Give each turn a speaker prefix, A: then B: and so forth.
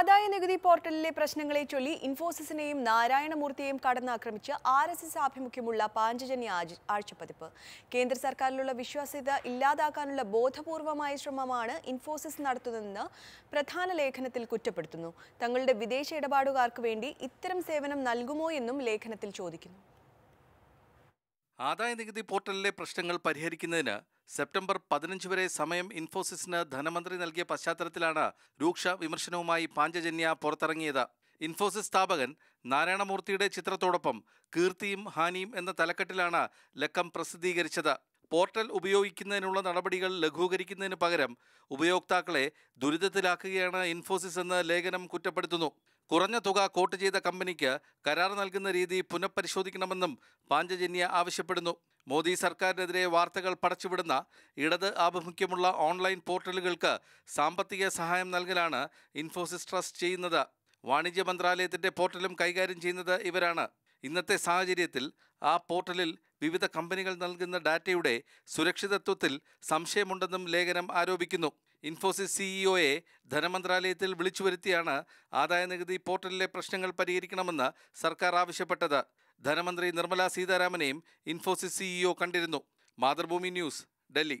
A: ആദായ നികുതി പോർട്ടലിലെ പ്രശ്നങ്ങളെ ചൊല്ലി ഇൻഫോസിസിനെയും നാരായണമൂർത്തിയെയും കടന്നാക്രമിച്ച് ആർ എസ് എസ് ആഭിമുഖ്യമുള്ള പാഞ്ചജന്യ ആഴ്ചപ്പതിപ്പ് കേന്ദ്ര സർക്കാരിലുള്ള വിശ്വാസ്യത ഇല്ലാതാക്കാനുള്ള ബോധപൂർവമായ ശ്രമമാണ് ഇൻഫോസിസ് നടത്തുന്നതെന്ന് പ്രധാന ലേഖനത്തിൽ കുറ്റപ്പെടുത്തുന്നു തങ്ങളുടെ വിദേശ ഇടപാടുകാർക്ക് വേണ്ടി ഇത്തരം സേവനം നൽകുമോ എന്നും ലേഖനത്തിൽ ചോദിക്കുന്നു
B: ആദായ നികുതി പോർട്ടലിലെ പ്രശ്നങ്ങൾ പരിഹരിക്കുന്നതിന് സെപ്റ്റംബർ പതിനഞ്ച് വരെ സമയം ഇൻഫോസിസിന് ധനമന്ത്രി നൽകിയ പശ്ചാത്തലത്തിലാണ് രൂക്ഷ വിമർശനവുമായി പാഞ്ചജന്യ പുറത്തിറങ്ങിയത് ഇൻഫോസിസ് സ്ഥാപകൻ നാരായണമൂർത്തിയുടെ ചിത്രത്തോടൊപ്പം കീർത്തിയും ഹാനിയും എന്ന തലക്കെട്ടിലാണ് ലക്കം പ്രസിദ്ധീകരിച്ചത് പോർട്ടൽ ഉപയോഗിക്കുന്നതിനുള്ള നടപടികൾ ലഘൂകരിക്കുന്നതിന് പകരം ഉപയോക്താക്കളെ ദുരിതത്തിലാക്കുകയാണ് ഇൻഫോസിസ് എന്ന് ലേഖനം കുറ്റപ്പെടുത്തുന്നു കുറഞ്ഞ തുക കോട്ട് ചെയ്ത കമ്പനിക്ക് കരാർ നൽകുന്ന രീതി പുനഃപരിശോധിക്കണമെന്നും പാഞ്ചജന്യ ആവശ്യപ്പെടുന്നു മോദി സർക്കാരിനെതിരെ വാർത്തകൾ പടച്ചുവിടുന്ന ഇടത് ആഭിമുഖ്യമുള്ള ഓൺലൈൻ പോർട്ടലുകൾക്ക് സാമ്പത്തിക സഹായം നൽകലാണ് ഇൻഫോസിസ് ട്രസ്റ്റ് ചെയ്യുന്നത് വാണിജ്യ മന്ത്രാലയത്തിന്റെ പോർട്ടലും കൈകാര്യം ചെയ്യുന്നത് ഇവരാണ് ഇന്നത്തെ സാഹചര്യത്തിൽ ആ പോർട്ടലിൽ വിവിധ കമ്പനികൾ നൽകുന്ന ഡാറ്റയുടെ സുരക്ഷിതത്വത്തിൽ സംശയമുണ്ടെന്നും ലേഖനം ആരോപിക്കുന്നു ഇൻഫോസിസ് സിഇഒയെ e ധനമന്ത്രാലയത്തിൽ വിളിച്ചു വരുത്തിയാണ് ആദായനികുതി പോർട്ടലിലെ പ്രശ്നങ്ങൾ പരിഹരിക്കണമെന്ന് സർക്കാർ ആവശ്യപ്പെട്ടത് ധനമന്ത്രി നിർമ്മല സീതാരാമനെയും ഇൻഫോസിസ് സിഇഒ e കണ്ടിരുന്നു മാതൃഭൂമി ന്യൂസ് ഡൽഹി